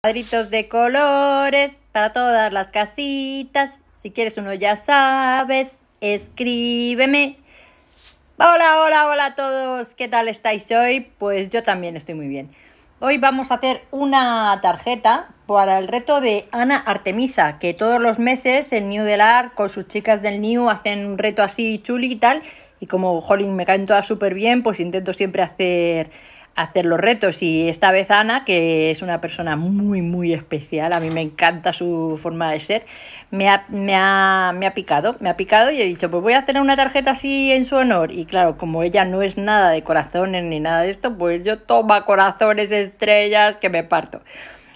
Cuadritos de colores para todas las casitas. Si quieres uno ya sabes, escríbeme. Hola, hola, hola a todos. ¿Qué tal estáis hoy? Pues yo también estoy muy bien. Hoy vamos a hacer una tarjeta para el reto de Ana Artemisa, que todos los meses el New Delar con sus chicas del New hacen un reto así chuli y tal. Y como, jolín, me caen todas súper bien, pues intento siempre hacer hacer los retos. Y esta vez Ana, que es una persona muy, muy especial, a mí me encanta su forma de ser, me ha, me me ha picado, me ha picado y he dicho, pues voy a hacer una tarjeta así en su honor. Y claro, como ella no es nada de corazones ni nada de esto, pues yo toma corazones, estrellas, que me parto.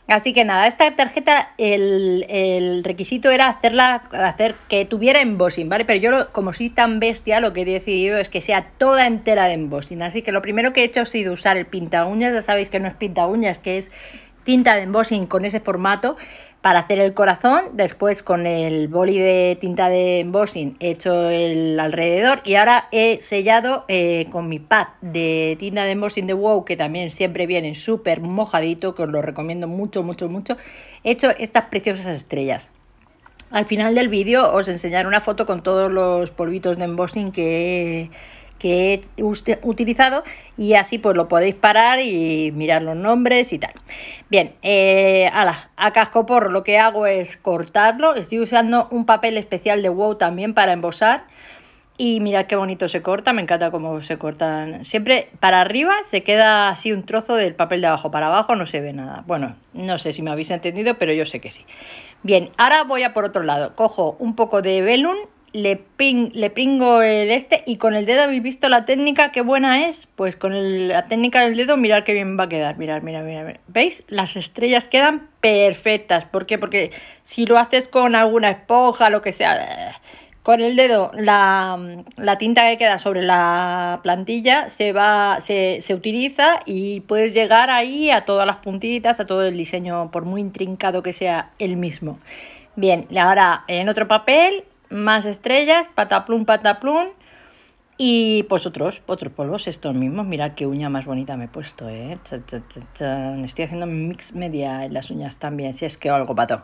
Así que nada, esta tarjeta, el, requisito era hacerla, hacer que tuviera embossing, ¿vale? Pero yo, como soy tan bestia, lo que he decidido es que sea toda entera de embossing. Así que lo primero que he hecho ha sido usar el pinta uñas, ya sabéis que no es pinta uñas, que es tinta de embossing con ese formato para hacer el corazón, después con el boli de tinta de embossing he hecho el alrededor y ahora he sellado eh, con mi pad de tinta de embossing de WOW que también siempre viene súper mojadito, que os lo recomiendo mucho, mucho, mucho, he hecho estas preciosas estrellas. Al final del vídeo os enseñaré una foto con todos los polvitos de embossing que he que he utilizado y así pues lo podéis parar y mirar los nombres y tal. Bien, eh, ala, a Por lo que hago es cortarlo, estoy usando un papel especial de WOW también para embosar y mirad qué bonito se corta, me encanta cómo se cortan. Siempre para arriba se queda así un trozo del papel de abajo, para abajo no se ve nada. Bueno, no sé si me habéis entendido, pero yo sé que sí. Bien, ahora voy a por otro lado, cojo un poco de velum le, pingo le pringo el este y con el dedo habéis visto la técnica, qué buena es. Pues con la técnica del dedo, mirar qué bien va a quedar. Mirar, mirar, mirar. ¿Veis? Las estrellas quedan perfectas. ¿Por qué? Porque si lo haces con alguna esponja, lo que sea, con el dedo, la, tinta que queda sobre la plantilla se, va, se, utiliza y puedes llegar ahí a todas las puntitas, a todo el diseño, por muy intrincado que sea el mismo. Bien, ahora en otro papel más estrellas, pataplum, pataplum. Y pues otros, otros polvos, estos mismos. Mirad qué uña más bonita me he puesto, ¿eh? Estoy haciendo mix media en las uñas también, si es que algo pato.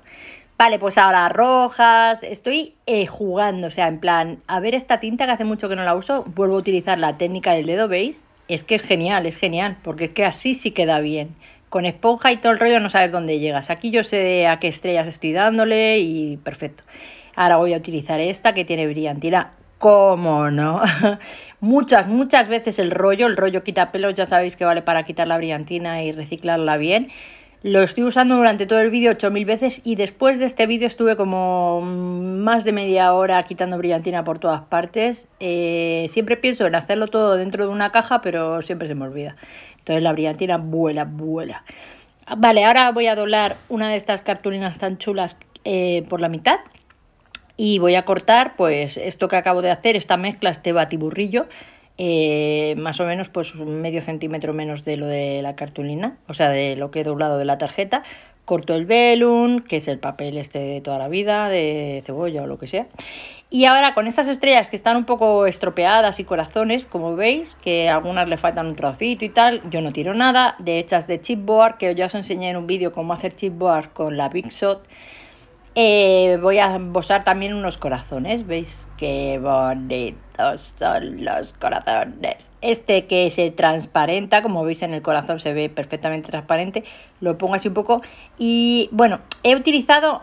Vale, pues ahora rojas. Estoy eh, jugando, o sea, en plan, a ver esta tinta que hace mucho que no la uso, vuelvo a utilizar la técnica del dedo, ¿veis? Es que es genial, es genial, porque es que así sí queda bien con esponja y todo el rollo no sabes dónde llegas. Aquí yo sé a qué estrellas estoy dándole y perfecto. Ahora voy a utilizar esta que tiene brillantina. ¿Cómo no? muchas, muchas veces el rollo, el rollo quita pelos, ya sabéis que vale para quitar la brillantina y reciclarla bien. Lo estoy usando durante todo el vídeo 8000 veces y después de este vídeo estuve como más de media hora quitando brillantina por todas partes. Eh, siempre pienso en hacerlo todo dentro de una caja, pero siempre se me olvida. Entonces la brillantina vuela, vuela. Vale, ahora voy a doblar una de estas cartulinas tan chulas eh, por la mitad. Y voy a cortar pues esto que acabo de hacer, esta mezcla, este batiburrillo eh, más o menos pues medio centímetro menos de lo de la cartulina, o sea, de lo que he doblado de la tarjeta. Corto el velum, que es el papel este de toda la vida, de cebolla o lo que sea. Y ahora con estas estrellas que están un poco estropeadas y corazones, como veis, que a algunas le faltan un trocito y tal, yo no tiro nada, de hechas de chipboard, que ya os enseñé en un vídeo cómo hacer chipboard con la Big Shot eh, voy a bosar también unos corazones. ¿Veis qué bonitos son los corazones? Este que se transparenta, como veis en el corazón se ve perfectamente transparente. Lo pongo así un poco. Y bueno, he utilizado,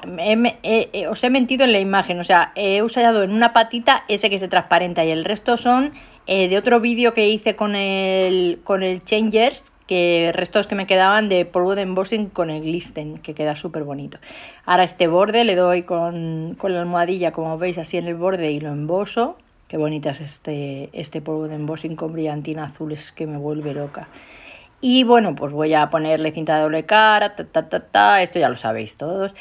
os he mentido en la imagen. O sea, he usado en una patita ese que se transparenta y el resto son eh, de otro vídeo que hice con el, con el Changers, que restos que me quedaban de polvo de embossing con el glisten, que queda súper bonito. Ahora este borde le doy con, con, la almohadilla, como veis, así en el borde y lo emboso. Qué bonita es este, este polvo de embossing con brillantina azul, es que me vuelve loca. Y bueno, pues voy a ponerle cinta de doble cara, ta, ta, ta, esto ya lo sabéis todos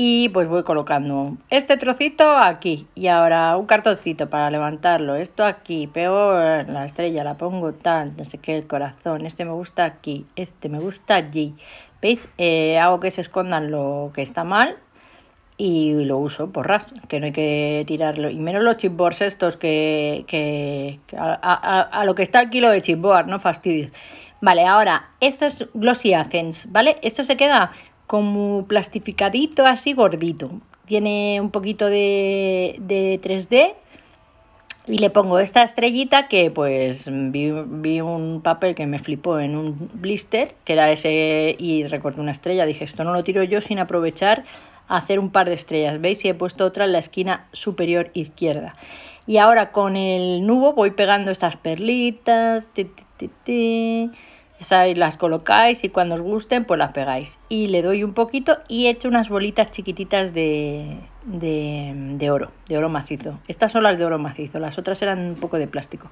y pues voy colocando este trocito aquí y ahora un cartoncito para levantarlo, esto aquí, peor, la estrella la pongo tal, no sé qué, el corazón, este me gusta aquí, este me gusta allí, ¿veis? Eh, hago que se escondan lo que está mal y lo uso por ras, que no hay que tirarlo, y menos los chipboards estos que, que, a, lo que está aquí lo de chipboard, no fastidios. Vale, ahora, esto es Glossy Accents, ¿vale? Esto se queda como plastificadito, así gordito. Tiene un poquito de, 3D y le pongo esta estrellita que pues vi, un papel que me flipó en un blister, que era ese, y recorté una estrella, dije, esto no lo tiro yo sin aprovechar a hacer un par de estrellas, ¿veis? Y he puesto otra en la esquina superior izquierda. Y ahora con el nubo voy pegando estas perlitas, esas las colocáis y cuando os gusten pues las pegáis. Y le doy un poquito y he hecho unas bolitas chiquititas de, de, de, oro, de oro macizo. Estas son las de oro macizo, las otras eran un poco de plástico.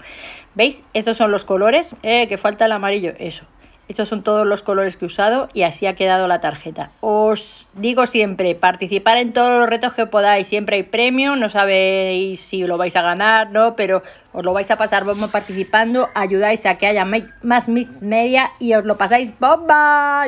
¿Veis? Esos son los colores. Eh, que falta el amarillo. Eso. Estos son todos los colores que he usado y así ha quedado la tarjeta. Os digo siempre, participar en todos los retos que podáis. Siempre hay premio, no sabéis si lo vais a ganar, no, pero os lo vais a pasar vamos participando. Ayudáis a que haya más mix media y os lo pasáis bomba.